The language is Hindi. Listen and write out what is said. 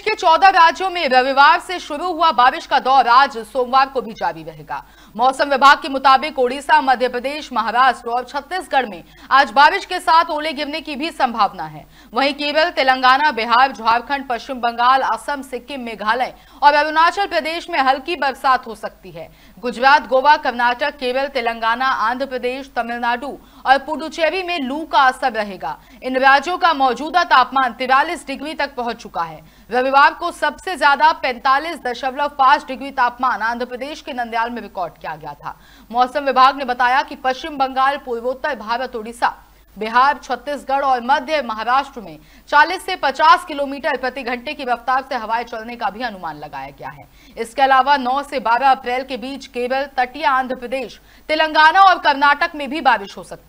देश के 14 राज्यों में रविवार से शुरू हुआ बारिश का दौर आज सोमवार को भी जारी रहेगा मौसम विभाग के मुताबिक ओडिशा मध्य प्रदेश महाराष्ट्र और छत्तीसगढ़ में आज बारिश के साथ ओले गिरने की भी संभावना है वहीं केरल तेलंगाना बिहार झारखंड पश्चिम बंगाल असम सिक्किम मेघालय और अरुणाचल प्रदेश में हल्की बरसात हो सकती है गुजरात गोवा कर्नाटक केरल तेलंगाना आंध्र प्रदेश तमिलनाडु और पुडुचेरी में लू का असर रहेगा इन राज्यों का मौजूदा तापमान तिरालीस डिग्री तक पहुंच चुका है रविवार को सबसे ज्यादा पांच डिग्री तापमान आंध्र प्रदेश के नंदयाल में रिकॉर्ड किया गया था मौसम विभाग ने बताया कि पश्चिम बंगाल पूर्वोत्तर भारत उड़ीसा बिहार छत्तीसगढ़ और मध्य महाराष्ट्र में 40 से 50 किलोमीटर प्रति घंटे की रफ्तार से हवाएं चलने का भी अनुमान लगाया गया है इसके अलावा 9 से 12 अप्रैल के बीच केवल तटीय आंध्र प्रदेश तेलंगाना और कर्नाटक में भी बारिश हो सकती